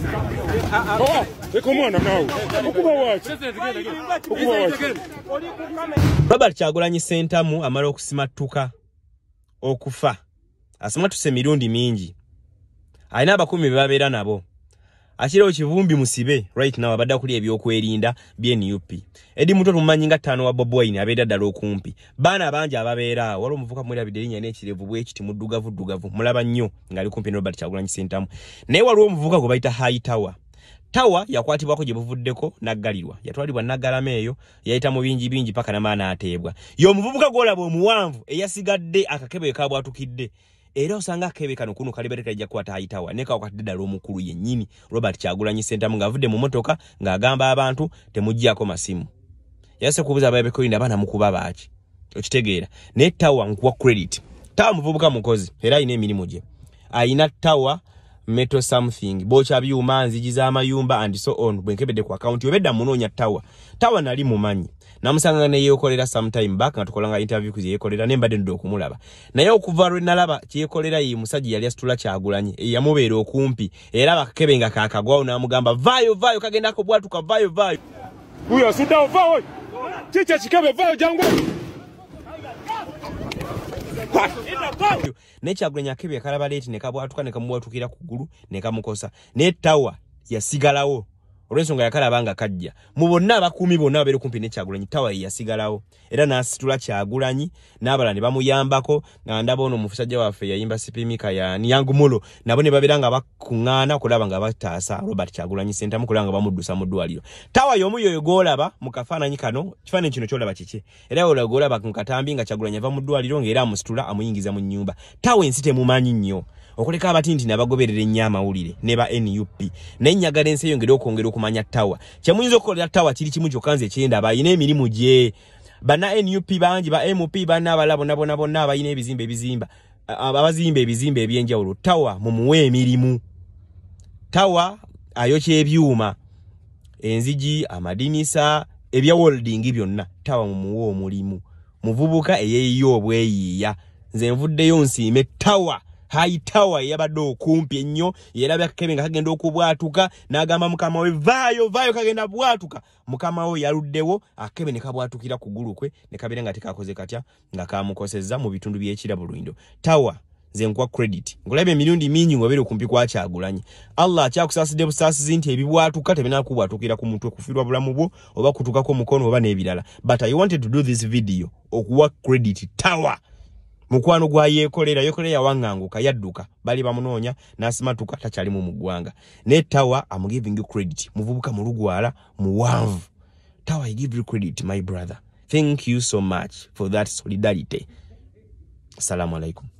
Oh, they come on now. Okuba watch. Okuba watch. Robert Chagulanyi Sentamu amara okusimattuka okufa. Asimattuse mirundi mingi. Aina bakumi babera nabo. asirewo kivumbi musibe right now abadde akulya ebyokwerinda byenup edi muto tumumanyi nga ttaano wa bob wine abeera ddala okumpi baana abangi ababeera awo waliwo omuvuka mwerabidde erinnya n'ekirevu bwekiti muddugavuddugavu mulaba nnyo ngaali kumpi norobert kyagulanyi sentamu naye waliwo omuvuka gwe bayita high tower tawa yakwatibwako gye buvuddeko naggalirwa yatwalibwa naggalama eyo yayita mu bingi bingi paka namaana ateebwa y'omuvubuka gw'olaba omuwanvu eyasigadde akakebe ekabwatukidde era osanga akebe kano kunu kalibereka ijja kuwata ayitawa ne kawo katidda lw'omukulu yennyini robert kyagulanyi sentamu ng'avudde mu motoka ng'agamba abantu temugjyako masimu yasse kubuuza ababekoyinda abaana mukuba baaki okitegeera naye tawa nkuwa credit tawa muvubuka mukozi era ayina emirimu gye ayina tawa metal something bwokyabyuma nzigi z'amayumba and so on bwenkebedde ku akawunti obedda munoonya tawa tawa nali mumanyi namusanganga neyeekolera sometime back nga tukolanga interview ku zeyeekolera naye mbadde nudde okumulaba naye okuva lwe nalaba kyeyeekolera ye musajja yali asitula kyagulanye eyamubeera okumpi era bakakebe nga kakagwawo n'amugamba vaayo vaayo kagendako bwatuka vaayo vaayo uyo asuddawo vaawo kikyo kikebe vaayo jangu nekyagulanya akebi ekalaba leeti nekabwatuka nekamuwatukira ku ggulu nekamukosa netawa yasigalawo olwensonga yakalabanga kajja mu bonna abakuumi bonna babeera kumpi ne kyagulanyi tawa ye yasigalawo era n'asitula kyagulanyi n'abala ne bamuyambako andaba ono omusajja waffe yayimba sipimika yaniyangumulo nabo ne babeera nga bakuŋŋaana okulaba nga bataasa robert kyagulanyi sentamu kulaba nga bamuddusa mu ddwaliro tawa ye omuyo oyo gw'olaba mu kafaananyi kano kifaananyi kino ky'olaba kiki era olwo gw'olaba mu katambi nga kyagulanyi ava mu ddwaliro ng'era amusitula amuyingiza mu nnyumba tawa ensi temumanyi nnyo okuleka abati nti nabagoberera ennyo amawulire ne ba nup naye nyagala ensi eyongere okwongera okumanya ttawa kyemuyinza okukolera ttawa kiri kimu kyokkanze kyendaba ayina emirimu gye bana nup bangi ba mp bana abala bonabona bonna abayina ebizimba ebizimba abazimba ebizimba ebyenjawulo ttawa mumuwe emirimu ttawa ayokya ebyuma enzigi amadinisa ebya wolding byonna ttawa mumuwe omulimu muvubuka eyeyiyo obweyiiya nze nvuddeyo nsiime ttawa hightower yabadde okumpi ennyo yerabya kakebe nga kagenda okubwatuka n'agamba mukama we vaayo vaayo kagenda bwatuka mukama we yaluddewo akebe ne kabwatukira ku gulu kwe ne kabeera nga tekakoze katya nga kamukosezza mu bitundu by'ekirabu lwindo tawa nze nkuwa credit nkulaba emirundi mingi ngobeera okumpi kwakyagulanye allah akyakusaasidde busaasizi nti ebibwatuka tebinakubwatukira ku muntu okufiirwa bulamu bwo oba kutukako omukono oba n'ebirala but i wanted to do this video okuwa credit tawa mukwano gwa yekolera yawaŋŋanguka yadduka bali bamunonya n'asimatuka takyalimu mu ggwanga ne tawa am giving you credit muvubuka mulugwala muwanvu tawa i give you credit my brother thank you so much for that solidarity assalamu alaikum